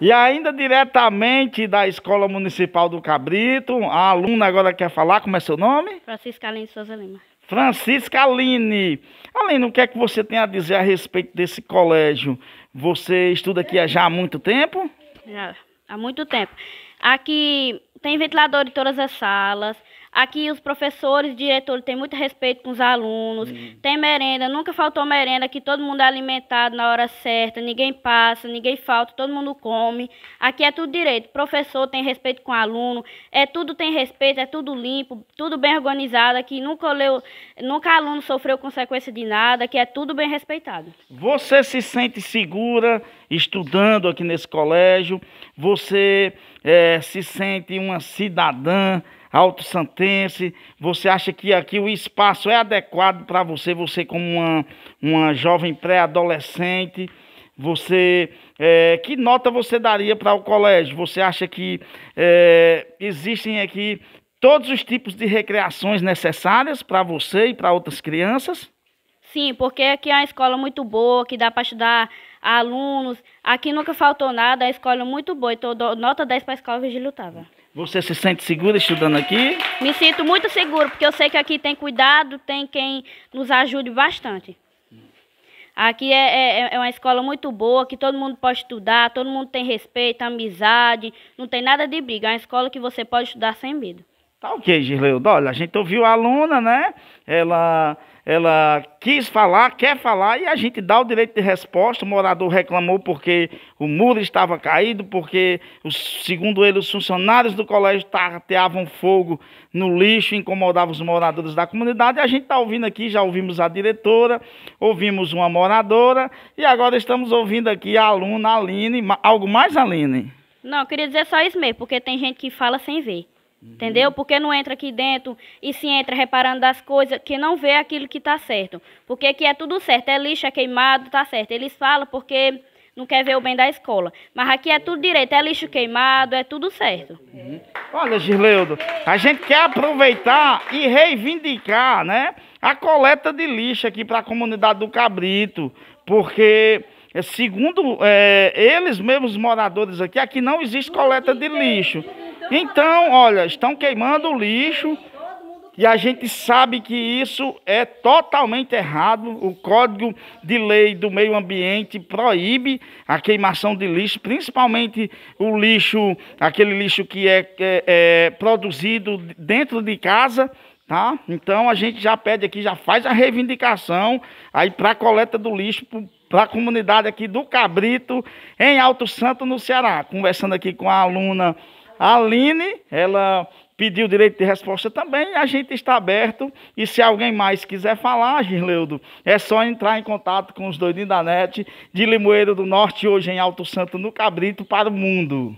E ainda diretamente da Escola Municipal do Cabrito, a aluna agora quer falar, como é seu nome? Francisca Aline Souza Lima. Francisca Aline. Aline, o que é que você tem a dizer a respeito desse colégio? Você estuda aqui já há muito tempo? Já, há muito tempo. Aqui tem ventilador em todas as salas, Aqui os professores, diretores têm muito respeito com os alunos. Uhum. Tem merenda, nunca faltou merenda, que todo mundo é alimentado na hora certa, ninguém passa, ninguém falta, todo mundo come. Aqui é tudo direito. Professor tem respeito com o aluno, é tudo tem respeito, é tudo limpo, tudo bem organizado. Aqui nunca leu, nunca aluno sofreu consequência de nada, aqui é tudo bem respeitado. Você se sente segura estudando aqui nesse colégio? Você é, se sente uma cidadã Alto Santense, você acha que aqui o espaço é adequado para você, você como uma, uma jovem pré-adolescente, você é, que nota você daria para o colégio? Você acha que é, existem aqui todos os tipos de recreações necessárias para você e para outras crianças? Sim, porque aqui é uma escola muito boa, que dá para estudar alunos. Aqui nunca faltou nada, é a escola é muito boa. Então, nota 10 para a escola Vigilio Tava. Você se sente segura estudando aqui? Me sinto muito seguro, porque eu sei que aqui tem cuidado, tem quem nos ajude bastante. Aqui é, é, é, é, uma escola muito boa, que todo mundo pode estudar, todo mundo tem respeito, amizade, não tem nada de briga. É uma escola que você pode estudar sem medo. Tá ok, Gisleudo. Olha, a gente ouviu a aluna, né? Ela, ela quis falar, quer falar, e a gente dá o direito de resposta. O morador reclamou porque o muro estava caído, porque, segundo ele, os funcionários do colégio tateavam fogo no lixo, incomodavam os moradores da comunidade. E a gente está ouvindo aqui, já ouvimos a diretora, ouvimos uma moradora, e agora estamos ouvindo aqui a aluna Aline. Algo mais, Aline? Não, eu queria dizer só isso mesmo, porque tem gente que fala sem ver. Entendeu? Uhum. Porque não entra aqui dentro e se entra reparando das coisas que não vê aquilo que está certo. Porque aqui é tudo certo, é lixo, é queimado, tá certo. Eles falam porque não quer ver o bem da escola. Mas aqui é tudo direito, é lixo queimado, é tudo certo. Uhum. Olha, Gisleudo, a gente quer aproveitar e reivindicar, né? A coleta de lixo aqui para a comunidade do Cabrito, porque segundo é, eles mesmos moradores aqui, aqui não existe coleta de é. lixo. Então, olha, estão queimando o lixo e a gente sabe que isso é totalmente errado. O Código de Lei do Meio Ambiente proíbe a queimação de lixo, principalmente o lixo, aquele lixo que é, é, é produzido dentro de casa. Tá? Então a gente já pede aqui, já faz a reivindicação aí para a coleta do lixo para a comunidade aqui do Cabrito, em Alto Santo, no Ceará. Conversando aqui com a aluna a Aline, ela pediu direito de resposta também, a gente está aberto. E se alguém mais quiser falar, Girleudo, é só entrar em contato com os doidinhos da net de Limoeiro do Norte, hoje em Alto Santo, no Cabrito, para o mundo.